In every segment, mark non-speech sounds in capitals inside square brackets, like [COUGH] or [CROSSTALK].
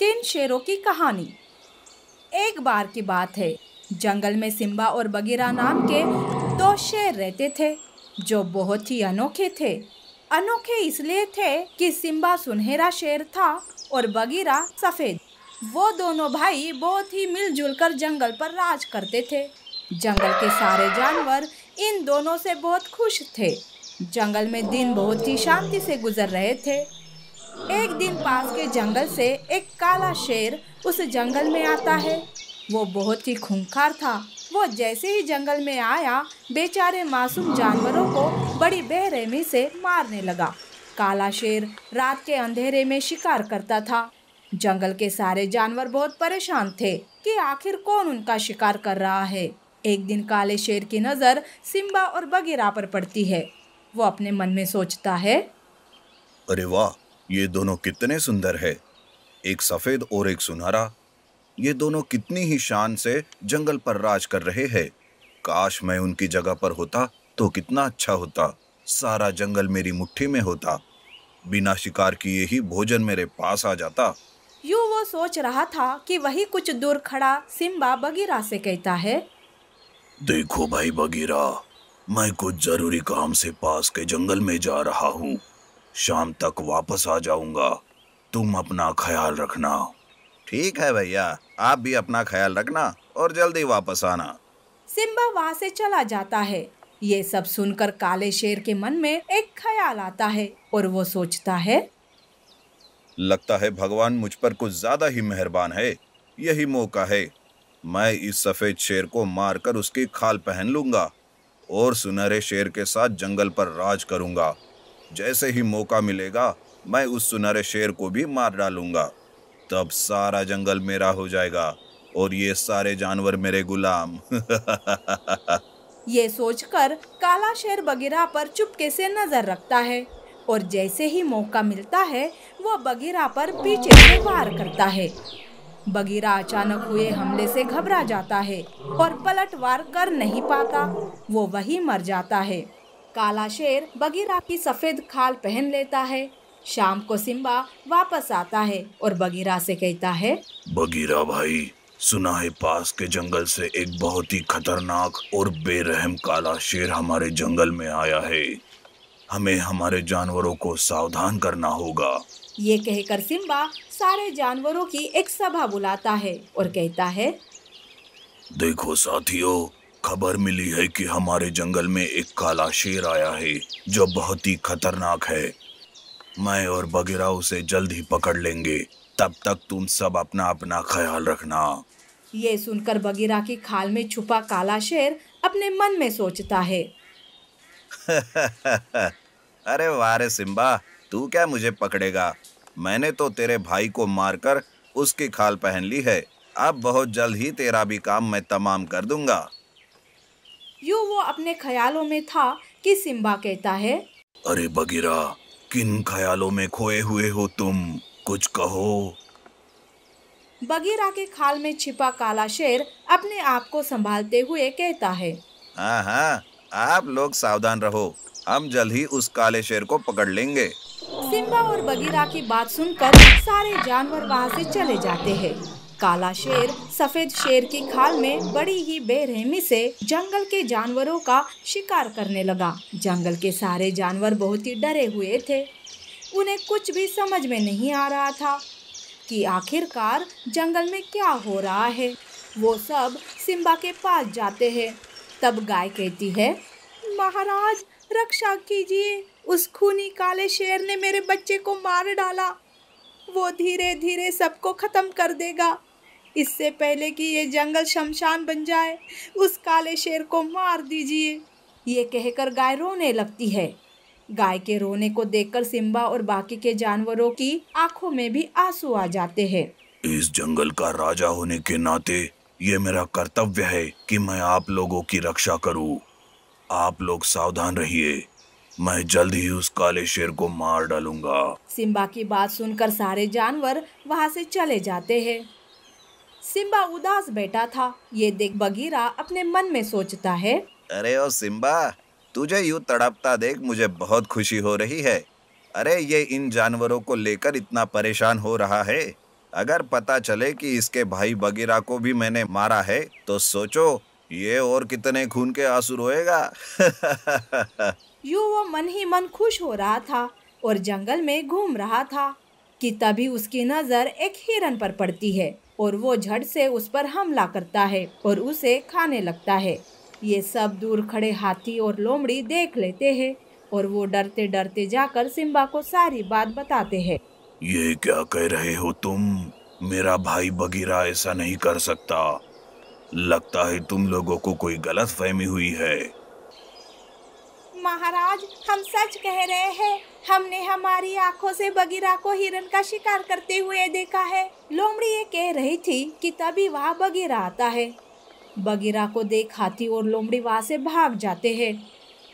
तीन शेरों की कहानी एक बार की बात है जंगल में सिम्बा और बगीरा नाम के दो शेर रहते थे जो बहुत ही अनोखे थे अनोखे इसलिए थे कि सिम्बा सुनहरा शेर था और बगीरा सफ़ेद वो दोनों भाई बहुत ही मिलजुल कर जंगल पर राज करते थे जंगल के सारे जानवर इन दोनों से बहुत खुश थे जंगल में दिन बहुत ही शांति से गुजर रहे थे एक दिन पास के जंगल से एक काला शेर उस जंगल में आता है वो बहुत ही खूंखार था वो जैसे ही जंगल में आया बेचारे मासूम जानवरों को बड़ी बेरहमी से मारने लगा काला शेर रात के अंधेरे में शिकार करता था जंगल के सारे जानवर बहुत परेशान थे कि आखिर कौन उनका शिकार कर रहा है एक दिन काले शेर की नज़र सिम्बा और बगीरा पर पड़ती है वो अपने मन में सोचता है अरे वाह ये दोनों कितने सुंदर है एक सफ़ेद और एक सुनहरा ये दोनों कितनी ही शान से जंगल पर राज कर रहे हैं काश मैं उनकी जगह पर होता तो कितना अच्छा होता सारा जंगल मेरी मुट्ठी में होता बिना शिकार किए ही भोजन मेरे पास आ जाता यू वो सोच रहा था कि वही कुछ दूर खड़ा सिम्बा बगीरा से कहता है देखो भाई बगीरा मैं कुछ जरूरी काम से पास के जंगल में जा रहा हूँ शाम तक वापस आ जाऊंगा तुम अपना ख्याल रखना ठीक है भैया आप भी अपना ख्याल रखना और जल्दी वापस आना सिम्बा वहाँ से चला जाता है ये सब सुनकर काले शेर के मन में एक ख्याल आता है और वो सोचता है लगता है भगवान मुझ पर कुछ ज्यादा ही मेहरबान है यही मौका है मैं इस सफेद शेर को मारकर उसकी खाल पहन लूंगा और सुनहरे शेर के साथ जंगल पर राज करूंगा जैसे ही मौका मिलेगा मैं उस सुनहरे शेर को भी मार डालूंगा तब सारा जंगल मेरा हो जाएगा और ये सारे जानवर मेरे गुलाम [LAUGHS] ये सोचकर काला शेर बगीरा पर चुपके से नजर रखता है और जैसे ही मौका मिलता है वह बगीरा पर पीछे से वार करता है बगीरा अचानक हुए हमले से घबरा जाता है और पलटवार कर नहीं पाता वो वही मर जाता है काला शेर बगीरा की सफेद खाल पहन लेता है शाम को सिम्बा वापस आता है और बगीरा से कहता है बगीरा भाई सुना है पास के जंगल से एक बहुत ही खतरनाक और बेरहम काला शेर हमारे जंगल में आया है हमें हमारे जानवरों को सावधान करना होगा ये कहकर सिम्बा सारे जानवरों की एक सभा बुलाता है और कहता है देखो साथियों खबर मिली है कि हमारे जंगल में एक काला शेर आया है जो बहुत ही खतरनाक है मैं और बगेरा उसे जल्द ही पकड़ लेंगे तब तक तुम सब अपना अपना ख्याल रखना ये सुनकर बगेरा की खाल में छुपा काला शेर अपने मन में सोचता है [LAUGHS] अरे वारे सिम्बा तू क्या मुझे पकड़ेगा मैंने तो तेरे भाई को मारकर उसकी खाल पहन ली है अब बहुत जल्द ही तेरा भी काम मैं तमाम कर दूंगा यूँ वो अपने ख्यालों में था कि सिम्बा कहता है अरे बगीरा किन ख्यालों में खोए हुए हो तुम कुछ कहो बगीरा के खाल में छिपा काला शेर अपने आप को संभालते हुए कहता है हाँ हाँ आप लोग सावधान रहो हम जल्द ही उस काले शेर को पकड़ लेंगे सिम्बा और बगीरा की बात सुनकर सारे जानवर वहाँ से चले जाते हैं काला शेर सफेद शेर की खाल में बड़ी ही बेरहमी से जंगल के जानवरों का शिकार करने लगा जंगल के सारे जानवर बहुत ही डरे हुए थे उन्हें कुछ भी समझ में नहीं आ रहा था कि आखिरकार जंगल में क्या हो रहा है वो सब सिम्बा के पास जाते हैं तब गाय कहती है महाराज रक्षा कीजिए उस खूनी काले शेर ने मेरे बच्चे को मार डाला वो धीरे धीरे सबको ख़त्म कर देगा इससे पहले कि ये जंगल शमशान बन जाए उस काले शेर को मार दीजिए ये कहकर गाय रोने लगती है गाय के रोने को देखकर सिम्बा और बाकी के जानवरों की आंखों में भी आंसू आ जाते हैं इस जंगल का राजा होने के नाते ये मेरा कर्तव्य है कि मैं आप लोगों की रक्षा करूं। आप लोग सावधान रहिए मैं जल्द ही उस काले शेर को मार डालूंगा सिम्बा की बात सुनकर सारे जानवर वहाँ से चले जाते हैं सिम्बा उदास बैठा था ये देख बगीरा अपने मन में सोचता है अरे ओ सिम्बा तुझे यूँ तड़पता देख मुझे बहुत खुशी हो रही है अरे ये इन जानवरों को लेकर इतना परेशान हो रहा है अगर पता चले कि इसके भाई बगीरा को भी मैंने मारा है तो सोचो ये और कितने खून के आंसू रोएगा [LAUGHS] यूँ वो मन ही मन खुश हो रहा था और जंगल में घूम रहा था कि तभी उसकी नज़र एक हिरन पर पड़ती है और वो झट से उस पर हमला करता है और उसे खाने लगता है ये सब दूर खड़े हाथी और लोमड़ी देख लेते हैं और वो डरते डरते जाकर सिम्बा को सारी बात बताते हैं ये क्या कह रहे हो तुम मेरा भाई बगीरा ऐसा नहीं कर सकता लगता है तुम लोगों को कोई गलत फहमी हुई है महाराज हम सच कह रहे हैं हमने हमारी आंखों से बगीरा को हिरन का शिकार करते हुए देखा है लोमड़ी ये कह रही थी कि तभी वहाँ बगीरा आता है बगीरा को देख हाथी और लोमड़ी वहाँ से भाग जाते हैं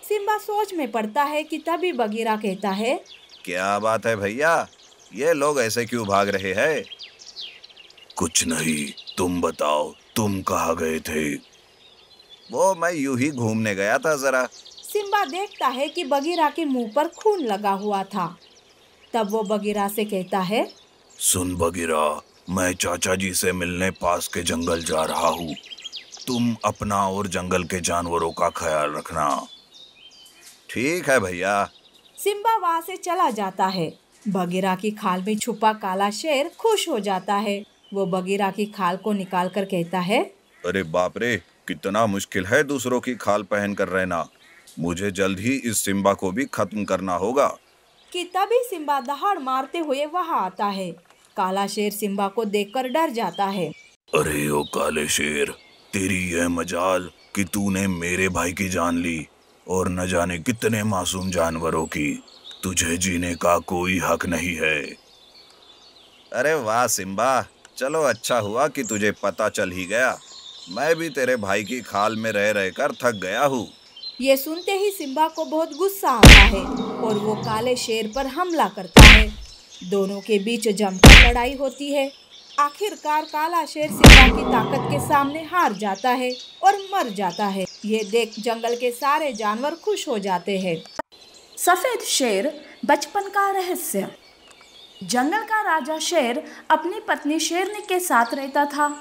सिम्बा सोच में पड़ता है कि तभी बगीरा कहता है क्या बात है भैया ये लोग ऐसे क्यों भाग रहे हैं कुछ नहीं तुम बताओ तुम कहाँ गए थे वो मैं यूं ही घूमने गया था जरा सिम्बा देखता है कि बगीरा के मुंह पर खून लगा हुआ था तब वो बगीरा से कहता है सुन बगीरा मैं चाचा जी से मिलने पास के जंगल जा रहा हूँ तुम अपना और जंगल के जानवरों का ख्याल रखना ठीक है भैया सिम्बा वहाँ से चला जाता है बगीरा की खाल में छुपा काला शेर खुश हो जाता है वो बगीरा की खाल को निकाल कर कहता है अरे बाप रे कितना मुश्किल है दूसरों की खाल पहन कर रहना मुझे जल्द ही इस सिम्बा को भी खत्म करना होगा कि तभी सिम्बा दहाड़ मारते हुए वहाँ आता है काला शेर सिम्बा को देखकर डर जाता है अरे ओ काले शेर तेरी यह मजाल कि तूने मेरे भाई की जान ली और न जाने कितने मासूम जानवरों की तुझे जीने का कोई हक नहीं है अरे वाह सिम्बा चलो अच्छा हुआ कि तुझे पता चल ही गया मैं भी तेरे भाई की खाल में रह रहकर थक गया हूँ ये सुनते ही सिम्बा को बहुत गुस्सा आता है और वो काले शेर पर हमला करता है दोनों के बीच जमकर लड़ाई होती है आखिरकार काला शेर सिम्बा की ताकत के सामने हार जाता है और मर जाता है ये देख जंगल के सारे जानवर खुश हो जाते हैं सफ़ेद शेर बचपन का रहस्य जंगल का राजा शेर अपनी पत्नी शेरनी के साथ रहता था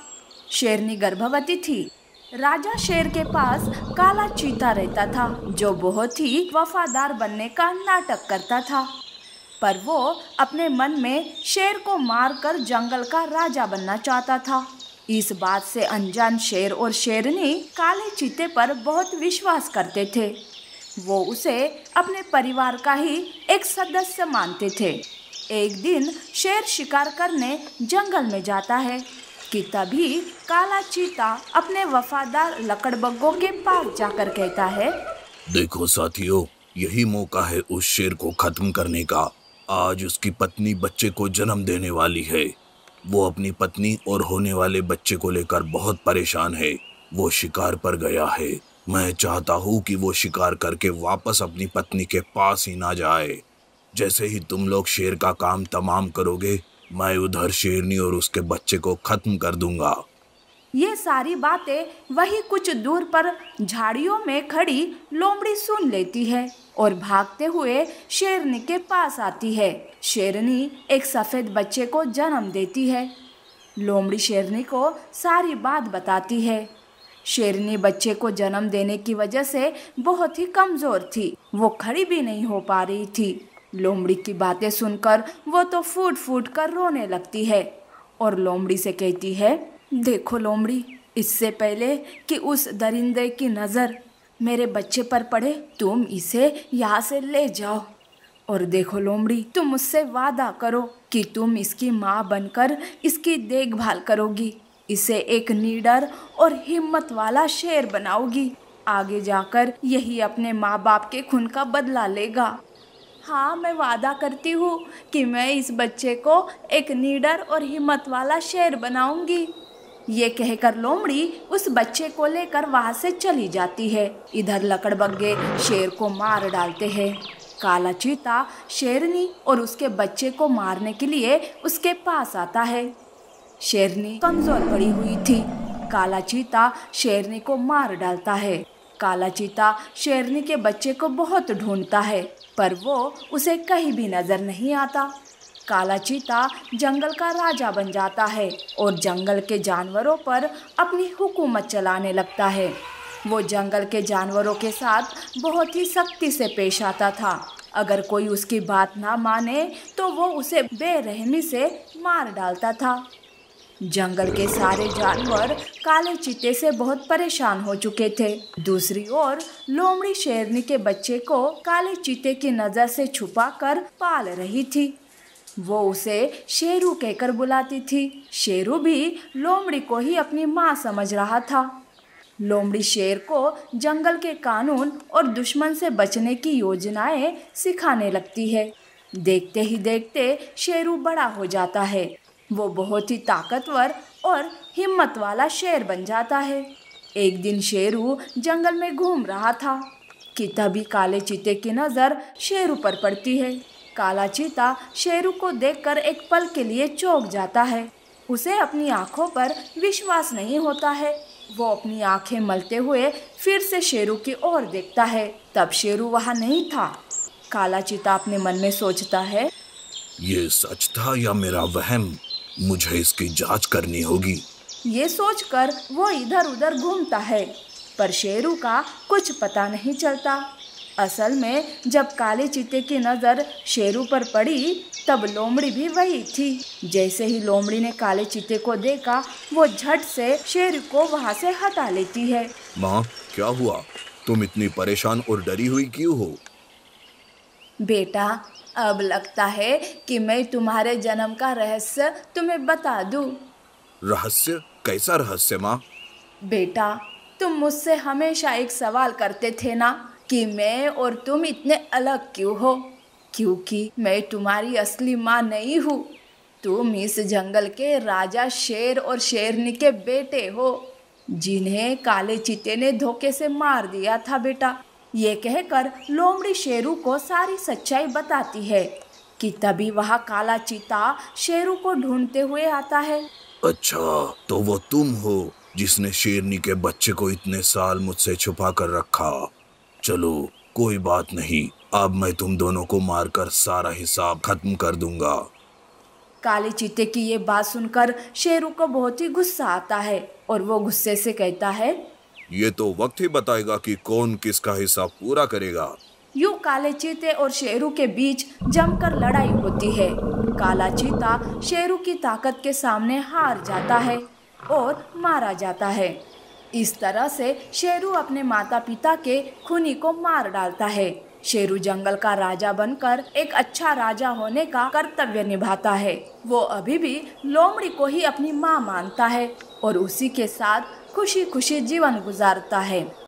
शेरनी गर्भवती थी राजा शेर के पास काला चीता रहता था जो बहुत ही वफादार बनने का नाटक करता था पर वो अपने मन में शेर को मारकर जंगल का राजा बनना चाहता था इस बात से अनजान शेर और शेरनी काले चीते पर बहुत विश्वास करते थे वो उसे अपने परिवार का ही एक सदस्य मानते थे एक दिन शेर शिकार करने जंगल में जाता है कि तभी काला चीता अपने वफादार लकड़बग्गों के पास जाकर कहता है देखो साथियों यही मौका है उस शेर को खत्म करने का आज उसकी पत्नी बच्चे को जन्म देने वाली है वो अपनी पत्नी और होने वाले बच्चे को लेकर बहुत परेशान है वो शिकार पर गया है मैं चाहता हूँ कि वो शिकार करके वापस अपनी पत्नी के पास ही ना जाए जैसे ही तुम लोग शेर का काम तमाम करोगे मैं उधर शेरनी और उसके बच्चे को खत्म कर दूंगा ये सारी बातें वही कुछ दूर पर झाड़ियों में खड़ी लोमड़ी सुन लेती है और भागते हुए शेरनी के पास आती है शेरनी एक सफ़ेद बच्चे को जन्म देती है लोमड़ी शेरनी को सारी बात बताती है शेरनी बच्चे को जन्म देने की वजह से बहुत ही कमज़ोर थी वो खड़ी भी नहीं हो पा रही थी लोमड़ी की बातें सुनकर वो तो फूट फूट कर रोने लगती है और लोमड़ी से कहती है देखो लोमड़ी इससे पहले कि उस दरिंदे की नज़र मेरे बच्चे पर पड़े तुम इसे यहाँ से ले जाओ और देखो लोमड़ी तुम मुझसे वादा करो कि तुम इसकी माँ बनकर इसकी देखभाल करोगी इसे एक नीडर और हिम्मत वाला शेर बनाओगी आगे जाकर यही अपने माँ बाप के खून का बदला लेगा हाँ मैं वादा करती हूँ कि मैं इस बच्चे को एक निडर और हिम्मत वाला शेर बनाऊंगी ये कहकर लोमड़ी उस बच्चे को लेकर वहाँ से चली जाती है इधर लकड़बग्गे शेर को मार डालते हैं काला चीता शेरनी और उसके बच्चे को मारने के लिए उसके पास आता है शेरनी कमज़ोर पड़ी हुई थी काला चीता शेरनी को मार डालता है काला चीता शेरनी के बच्चे को बहुत ढूंढता है पर वो उसे कहीं भी नज़र नहीं आता काला चीता जंगल का राजा बन जाता है और जंगल के जानवरों पर अपनी हुकूमत चलाने लगता है वो जंगल के जानवरों के साथ बहुत ही सख्ती से पेश आता था अगर कोई उसकी बात ना माने तो वो उसे बेरहमी से मार डालता था जंगल के सारे जानवर काले चीते से बहुत परेशान हो चुके थे दूसरी ओर लोमड़ी शेरनी के बच्चे को काले चीते की नज़र से छुपाकर पाल रही थी वो उसे शेरू कहकर बुलाती थी शेरू भी लोमड़ी को ही अपनी माँ समझ रहा था लोमड़ी शेर को जंगल के कानून और दुश्मन से बचने की योजनाएं सिखाने लगती है देखते ही देखते शेरू बड़ा हो जाता है वो बहुत ही ताकतवर और हिम्मत वाला शेर बन जाता है एक दिन शेरू जंगल में घूम रहा था कि तभी काले चीते की नज़र शेरू पर पड़ती है काला चीता शेरू को देखकर एक पल के लिए चौंक जाता है उसे अपनी आंखों पर विश्वास नहीं होता है वो अपनी आंखें मलते हुए फिर से शेरू की ओर देखता है तब शेरू वहाँ नहीं था काला चीता अपने मन में सोचता है ये सच था या मेरा वहम मुझे इसकी जांच करनी होगी ये सोचकर वो इधर उधर घूमता है पर शेरू का कुछ पता नहीं चलता असल में जब काले चीते की नज़र शेरू पर पड़ी तब लोमड़ी भी वही थी जैसे ही लोमड़ी ने काले चीते को देखा वो झट से शेर को वहाँ से हटा लेती है माँ क्या हुआ तुम इतनी परेशान और डरी हुई क्यों हो बेटा अब लगता है कि मैं तुम्हारे जन्म का रहस्य तुम्हें बता दूं। रहस्य कैसा रहस्य माँ बेटा तुम मुझसे हमेशा एक सवाल करते थे ना कि मैं और तुम इतने अलग क्यों हो क्योंकि मैं तुम्हारी असली माँ नहीं हूँ तुम इस जंगल के राजा शेर और शेरनी के बेटे हो जिन्हें काले चीते ने धोखे से मार दिया था बेटा ये कहकर लोमड़ी शेरू को सारी सच्चाई बताती है कि तभी वह काला चीता शेरू को ढूंढते हुए आता है अच्छा तो वो तुम हो जिसने शेरनी के बच्चे को इतने साल मुझसे छुपा कर रखा चलो कोई बात नहीं अब मैं तुम दोनों को मारकर सारा हिसाब खत्म कर दूंगा काले चीते की ये बात सुनकर शेरू को बहुत ही गुस्सा आता है और वो गुस्से से कहता है ये तो वक्त ही बताएगा कि कौन किसका हिस्सा पूरा करेगा यू काले चीते और शेरू के बीच जमकर लड़ाई होती है काला चीता शेरू की ताकत के सामने हार जाता है और मारा जाता है इस तरह से शेरू अपने माता पिता के खूनी को मार डालता है शेरू जंगल का राजा बनकर एक अच्छा राजा होने का कर्तव्य निभाता है वो अभी भी लोमड़ी को ही अपनी माँ मानता है और उसी के साथ खुशी खुशी जीवन गुजारता है